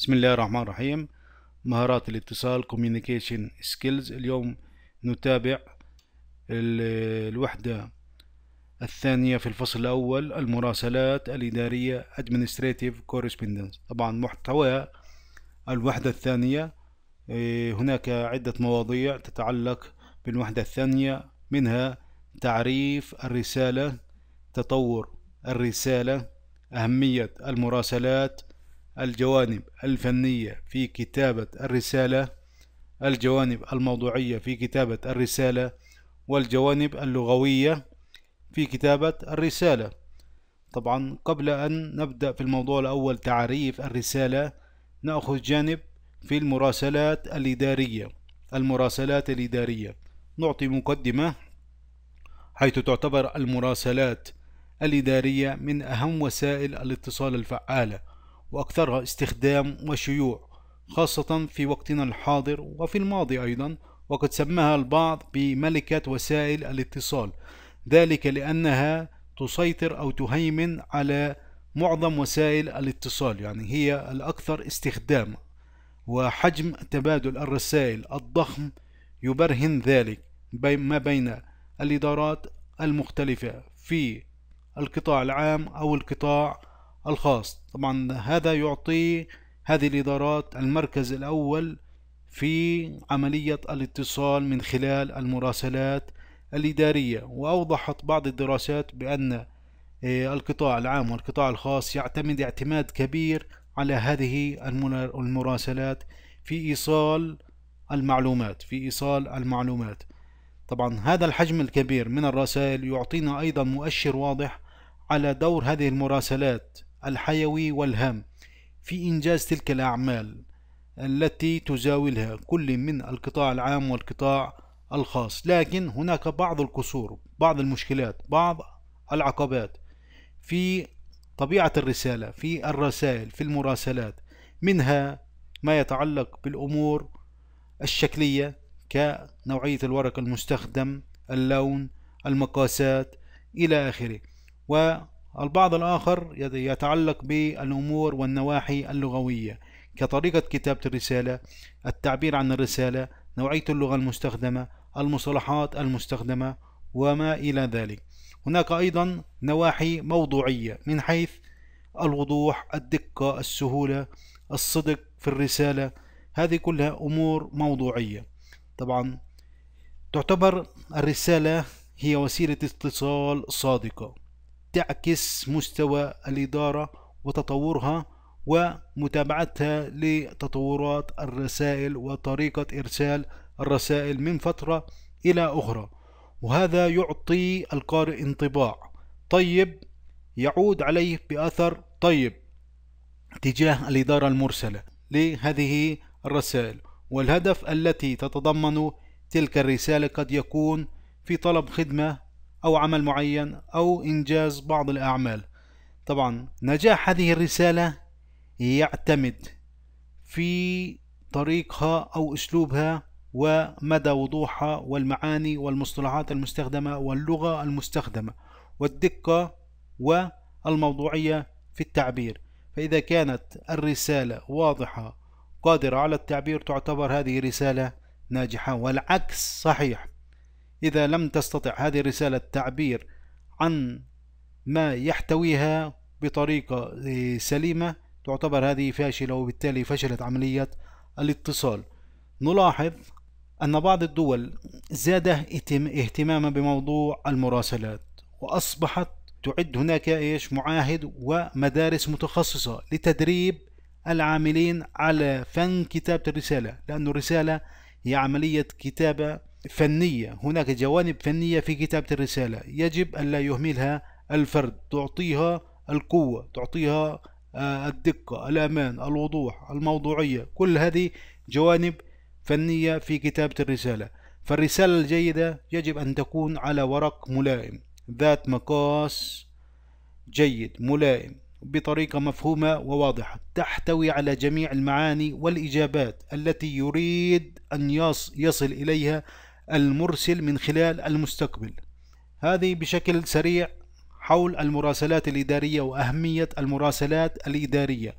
بسم الله الرحمن الرحيم مهارات الاتصال communication skills اليوم نتابع الوحدة الثانية في الفصل الأول المراسلات الإدارية administrative correspondence طبعا محتوى الوحدة الثانية إيه، هناك عدة مواضيع تتعلق بالوحدة الثانية منها تعريف الرسالة تطور الرسالة أهمية المراسلات الجوانب الفنية في كتابة الرسالة الجوانب الموضوعية في كتابة الرسالة والجوانب اللغوية في كتابة الرسالة طبعا قبل أن نبدأ في الموضوع الأول تعريف الرسالة نأخذ جانب في المراسلات الإدارية المراسلات الإدارية نعطي مقدمة حيث تعتبر المراسلات الإدارية من أهم وسائل الاتصال الفعالة وأكثرها استخدام وشيوع خاصة في وقتنا الحاضر وفي الماضي أيضا وقد سماها البعض بملكة وسائل الاتصال ذلك لأنها تسيطر أو تهيمن على معظم وسائل الاتصال يعني هي الأكثر استخدام وحجم تبادل الرسائل الضخم يبرهن ذلك ما بين الإدارات المختلفة في القطاع العام أو القطاع الخاص طبعا هذا يعطي هذه الإدارات المركز الأول في عملية الاتصال من خلال المراسلات الإدارية وأوضحت بعض الدراسات بأن آه، القطاع العام والقطاع الخاص يعتمد اعتماد كبير على هذه المراسلات في إيصال المعلومات في إيصال المعلومات طبعا هذا الحجم الكبير من الرسائل يعطينا أيضا مؤشر واضح على دور هذه المراسلات الحيوي والهام في إنجاز تلك الأعمال التي تزاولها كل من القطاع العام والقطاع الخاص لكن هناك بعض القصور بعض المشكلات بعض العقبات في طبيعة الرسالة في الرسائل في المراسلات منها ما يتعلق بالأمور الشكلية كنوعية الورق المستخدم اللون المقاسات إلى آخره البعض الآخر يتعلق بالأمور والنواحي اللغوية كطريقة كتابة الرسالة التعبير عن الرسالة نوعية اللغة المستخدمة المصطلحات المستخدمة وما إلى ذلك هناك أيضا نواحي موضوعية من حيث الوضوح الدقة السهولة الصدق في الرسالة هذه كلها أمور موضوعية طبعا تعتبر الرسالة هي وسيلة اتصال صادقة تعكس مستوى الإدارة وتطورها ومتابعتها لتطورات الرسائل وطريقة إرسال الرسائل من فترة إلى أخرى وهذا يعطي القارئ انطباع طيب يعود عليه بأثر طيب تجاه الإدارة المرسلة لهذه الرسائل والهدف التي تتضمن تلك الرسالة قد يكون في طلب خدمة أو عمل معين أو إنجاز بعض الأعمال طبعا نجاح هذه الرسالة يعتمد في طريقها أو أسلوبها ومدى وضوحها والمعاني والمصطلحات المستخدمة واللغة المستخدمة والدقة والموضوعية في التعبير فإذا كانت الرسالة واضحة قادرة على التعبير تعتبر هذه رسالة ناجحة والعكس صحيح إذا لم تستطع هذه الرسالة التعبير عن ما يحتويها بطريقة آه، سليمة تعتبر هذه فاشلة وبالتالي فشلت عملية الاتصال نلاحظ أن بعض الدول زاد اهتماما بموضوع المراسلات وأصبحت تعد هناك إيش معاهد ومدارس متخصصة لتدريب العاملين على فن كتابة الرسالة لأن الرسالة هي عملية كتابة فنية هناك جوانب فنية في كتابة الرسالة يجب أن لا يهملها الفرد تعطيها القوة تعطيها آه، الدقة الأمان الوضوح الموضوعية كل هذه جوانب فنية في كتابة الرسالة فالرسالة الجيدة يجب أن تكون على ورق ملائم ذات مقاس جيد ملائم بطريقة مفهومة وواضحة تحتوي على جميع المعاني والإجابات التي يريد أن يصل إليها المرسل من خلال المستقبل هذه بشكل سريع حول المراسلات الإدارية وأهمية المراسلات الإدارية